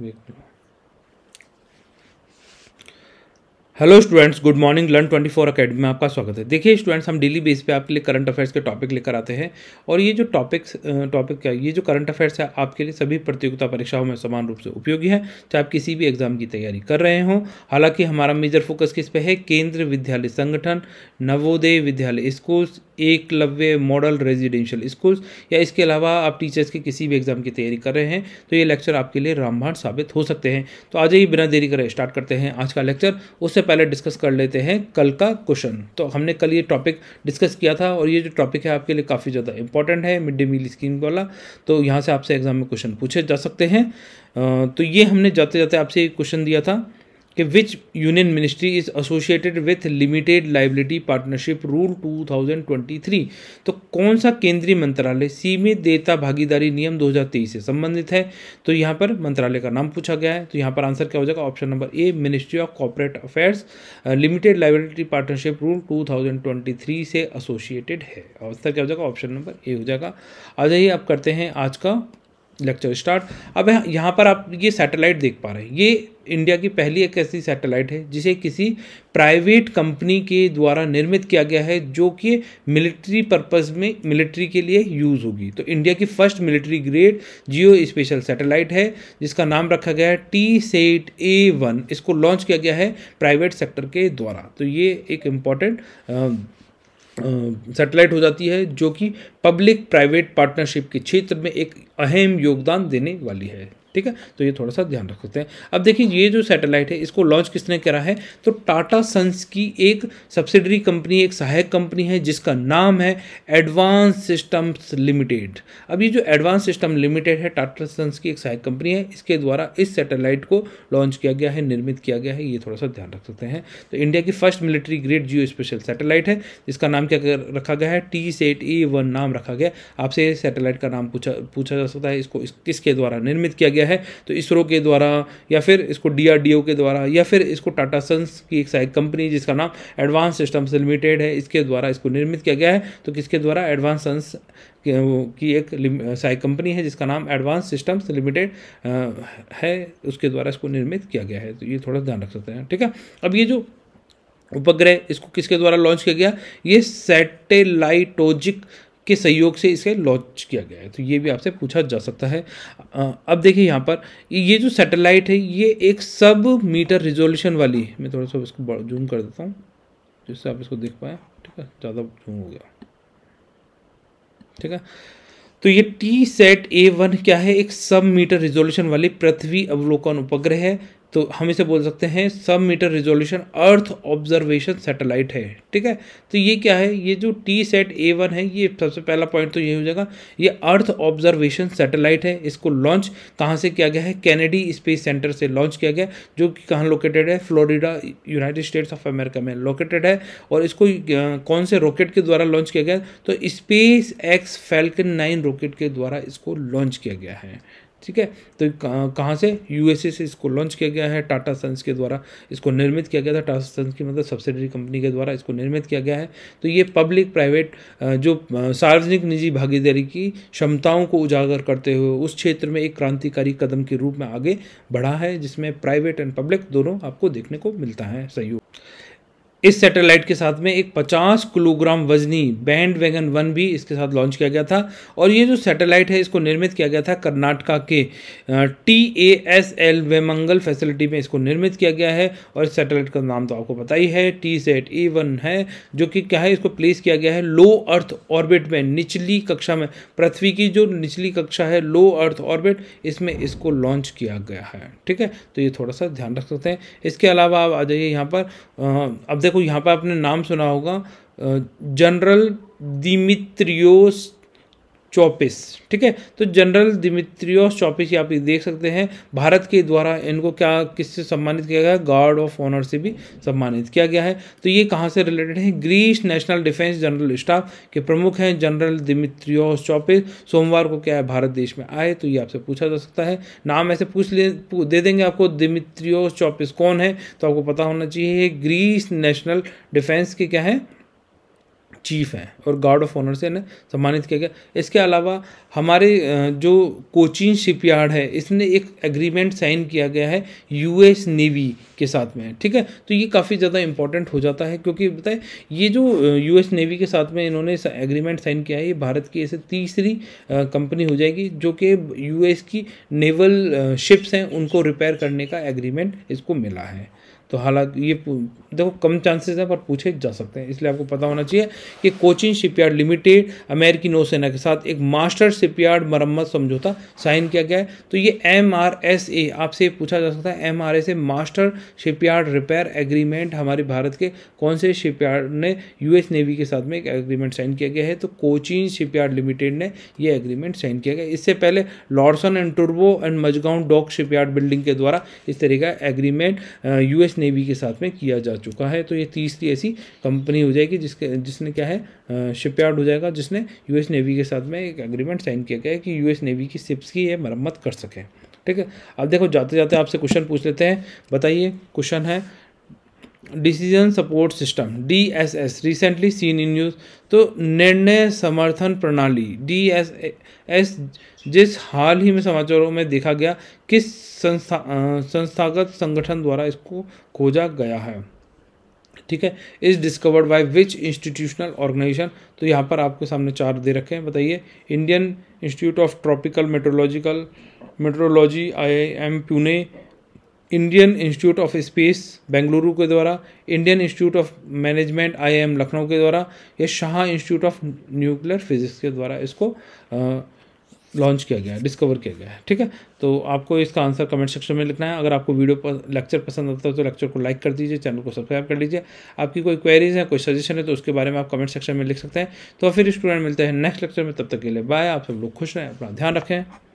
देखते हैं hello students good morning learn 24 four academy में आपका स्वागत है देखिए स्टूडेंट्स हम डेली बेस पे आपके लिए करंट अफेयर्स के टॉपिक लेकर आते हैं और ये जो टॉपिक्स टॉपिक क्या ये जो करंट अफेयर्स है आपके लिए सभी प्रतियोगिता परीक्षाओं में समान रूप से उपयोगी है चाहे आप किसी भी एग्जाम की तैयारी कर रहे हों हालांकि हमारा मेजर फोकस किस पे है केंद्रीय विद्यालय संगठन नवोदय विद्यालय school Eklavya model residential schools या इसके अलावा आप टीचर्स के किसी भी एग्जाम की तैयारी कर रहे हैं तो ये लेक्चर आपके लिए रामबाण साबित हो सकते हैं तो आ जाइए बिना देरी करें स्टार्ट करते हैं आज का लेक्चर उससे पहले डिस्कस कर लेते हैं कल का क्वेश्चन तो हमने कल ये टॉपिक डिस्कस किया था और ये जो टॉपिक है आपके लिए काफ़ी ज़्यादा इंपॉर्टेंट है मिड डे मील स्कीम वाला तो यहाँ से आपसे एग्जाम में क्वेश्चन पूछे जा सकते हैं तो ये हमने जाते जाते आपसे क्वेश्चन दिया था कि which union ministry is associated with limited liability partnership rule 2023 तो कौन सा केंद्रीय मंत्रालय सीमित देयता भागीदारी नियम 2023 से संबंधित है तो यहाँ पर मंत्रालय का नाम पूछा गया है तो यहाँ पर आंसर क्या हो जाएगा option number A ministry of corporate affairs limited liability partnership rule two से एसोसिएटेड है आंसर क्या हो जाएगा ऑप्शन नंबर ए हो जाएगा आ जाइए अब करते हैं आज का लेक्चर स्टार्ट अब यहाँ पर आप ये सैटेलाइट देख पा रहे हैं ये इंडिया की पहली एक ऐसी सैटेलाइट है जिसे किसी प्राइवेट कंपनी के द्वारा निर्मित किया गया है जो कि मिलिट्री पर्पस में मिलिट्री के लिए यूज़ होगी तो इंडिया की first military grade geospatial satellite है जिसका नाम रखा गया है टी सेट ए वन इसको लॉन्च किया गया है प्राइवेट सेक्टर के द्वारा तो ये एक इम्पॉर्टेंट सेटेलाइट हो जाती है जो कि पब्लिक प्राइवेट पार्टनरशिप के क्षेत्र में एक अहम योगदान देने वाली है ठीक है तो ये थोड़ा सा ध्यान रख सकते हैं अब देखिए ये जो सैटेलाइट है इसको लॉन्च किसने करा है तो टाटा सन्स की एक सब्सिडरी कंपनी एक सहायक कंपनी है जिसका नाम है एडवांस सिस्टम्स लिमिटेड अब ये जो एडवांस सिस्टम लिमिटेड है टाटा सन्स की एक सहायक कंपनी है इसके द्वारा इस सैटेलाइट को लॉन्च किया गया है निर्मित किया गया है ये थोड़ा सा ध्यान रख सकते हैं तो इंडिया की first military grade geospatial satellite है जिसका नाम क्या रखा गया है टी सेट ई वन नाम रखा गया आपसे सैटेलाइट का नाम पूछा पूछा जा सकता है इसको किसके द्वारा निर्मित किया गया गया है तो इसरो के द्वारा या फिर इसको डी के द्वारा या फिर इसको टाटा सन्स की एक सहायक कंपनी जिसका नाम एडवांस सिस्टम्स लिमिटेड है इसके द्वारा इसको निर्मित किया गया है तो किसके द्वारा एडवांस सन्स की एक सहायक कंपनी है जिसका नाम एडवांस सिस्टम्स लिमिटेड है उसके द्वारा इसको निर्मित किया गया है तो ये थोड़ा ध्यान रख सकते हैं ठीक है अब ये जो उपग्रह इसको किसके द्वारा लॉन्च किया गया ये सैटेलाइटोजिक के सहयोग से इसे लॉन्च किया गया है तो ये भी आपसे पूछा जा सकता है अब देखिए यहाँ पर ये जो सैटेलाइट है ये एक सब मीटर रिजोल्यूशन वाली मैं थोड़ा सा इसको जूम कर देता हूँ जिससे आप इसको देख पाए ठीक है ज़्यादा जूम हो गया ठीक है तो ये टी सेट ए वन क्या है एक सब मीटर रिजोल्यूशन वाली पृथ्वी अवलोकन उपग्रह है तो हम इसे बोल सकते हैं sub meter resolution earth observation satellite है ठीक है तो ये क्या है ये जो टी सेट ए वन है ये सबसे पहला पॉइंट तो यही हो जाएगा ये अर्थ ऑब्जर्वेशन सैटेलाइट है इसको लॉन्च कहाँ से किया गया है कैनेडी स्पेस सेंटर से लॉन्च किया गया जो कि कहाँ लोकेटेड है Florida United States of America में लोकेटेड है और इसको कौन से रॉकेट के द्वारा लॉन्च किया गया तो SpaceX Falcon nine rocket के द्वारा इसको लॉन्च किया गया है ठीक है तो कहाँ से यूएसए से इसको लॉन्च किया गया है टाटा सन्स के द्वारा इसको निर्मित किया गया था टाटा सन्स की मतलब सब्सिडरी कंपनी के द्वारा इसको निर्मित किया गया है तो ये पब्लिक प्राइवेट जो सार्वजनिक निजी भागीदारी की क्षमताओं को उजागर करते हुए उस क्षेत्र में एक क्रांतिकारी कदम के रूप में आगे बढ़ा है जिसमें प्राइवेट एंड पब्लिक दोनों आपको देखने को मिलता है सहयोग इस सैटेलाइट के साथ में एक 50 किलोग्राम वजनी बैंड वैगन वन भी इसके साथ लॉन्च किया गया था और ये जो सैटेलाइट है इसको निर्मित किया गया था कर्नाटका के T A S L Vemagal facility में इसको निर्मित किया गया है और इस सैटेलाइट का नाम तो आपको पता ही है टी सेट ई वन है जो कि क्या है इसको प्लेस किया गया है लो अर्थ ऑर्बिट में निचली कक्षा में पृथ्वी की जो निचली कक्षा है लो अर्थ ऑर्बिट इसमें इसको लॉन्च किया गया है ठीक है तो ये थोड़ा सा ध्यान रख सकते हैं इसके अलावा आप आ जाइए यहाँ पर अब देखो देखो यहाँ पर आपने नाम सुना होगा जनरल दिमित्रियोस चौपिस ठीक है तो जनरल दिमित्रियोस चौपिस ये आप देख सकते हैं भारत के द्वारा इनको क्या किससे सम्मानित किया गया गार्ड ऑफ ऑनर से भी सम्मानित किया गया है तो ये कहाँ से रिलेटेड है Greece National Defence General Staff के प्रमुख हैं जनरल दिमित्रियोस चौपिस सोमवार को क्या है भारत देश में आए तो ये आपसे पूछा जा सकता है नाम ऐसे पूछ ले दे देंगे आपको दिमित्रियोस चौपिस कौन है तो आपको पता होना चाहिए ग्रीस नेशनल डिफेंस के क्या है चीफ हैं और गार्ड ऑफ ऑनर से इन्हें सम्मानित किया गया इसके अलावा हमारे जो कोचीन शिपयार्ड है इसने एक एग्रीमेंट साइन किया गया है यूएस नेवी के साथ में ठीक है तो ये काफ़ी ज़्यादा इंपॉर्टेंट हो जाता है क्योंकि बताए ये जो यूएस नेवी के साथ में इन्होंने एग्रीमेंट साइन किया है ये भारत की ऐसे तीसरी कंपनी हो जाएगी जो कि यूएस की नेवल शिप्स हैं उनको रिपेयर करने का एग्रीमेंट इसको मिला है तो हालांकि ये देखो कम चांसेस है पर पूछे जा सकते हैं इसलिए आपको पता होना चाहिए कि कोचिन शिपयार्ड लिमिटेड अमेरिकी नौसेना के साथ एक मास्टर शिपयार्ड मरम्मत समझौता साइन किया गया है तो ये एम आर एस ए आपसे पूछा जा सकता है M R S A master shipyard repair agreement हमारे भारत के कौन से शिपयार्ड ने यूएस नेवी के साथ में एक एग्रीमेंट साइन किया गया है तो कोचिन शिपयार्ड लिमिटेड ने यह एग्रीमेंट साइन किया गया इससे पहले लॉर्सन एंड टूर्बो and Mazagon dock shipyard building के द्वारा इस तरीके का एग्रीमेंट यू ब्रिटिश नेवी के साथ में किया जा चुका है तो ये तीसरी ऐसी कंपनी हो जाएगी जिसके जिसने क्या है शिपयार्ड हो जाएगा जिसने यूएस नेवी के साथ में एक एग्रीमेंट साइन किया गया है कि यूएस नेवी की शिप्स की ये मरम्मत कर सकें ठीक है अब देखो जाते जाते आपसे क्वेश्चन पूछ लेते हैं बताइए क्वेश्चन है decision support system D S S recently seen in news तो निर्णय समर्थन प्रणाली डी एस एस जिस हाल ही में समाचारों में देखा गया किस संस्था संस्थागत संगठन द्वारा इसको खोजा गया है ठीक है is discovered by which institutional organisation तो यहाँ पर आपके सामने चार दे रखे हैं बताइए Indian Institute of Tropical meteorological meteorology I M Pune Indian Institute of Space Bengaluru के द्वारा Indian Institute of Management IIM Lucknow के द्वारा या Saha Institute of Nuclear Physics के द्वारा इसको लॉन्च किया गया डिस्कवर किया गया है ठीक है तो आपको इसका आंसर कमेंट सेक्शन में लिखना है अगर आपको वीडियो पर लेक्चर पसंद आता है तो लेक्चर को लाइक कर दीजिए चैनल को सब्सक्राइब कर लीजिए आपकी कोई क्वेरीज है कोई सजेशन है तो उसके बारे में आप कमेंट सेक्शन में लिख सकते हैं तो फिर स्टूडेंट मिलते हैं नेक्स्ट लेक्चर में तब तक के लिए बाय आप सब लोग खुश रहें अपना ध्यान रखें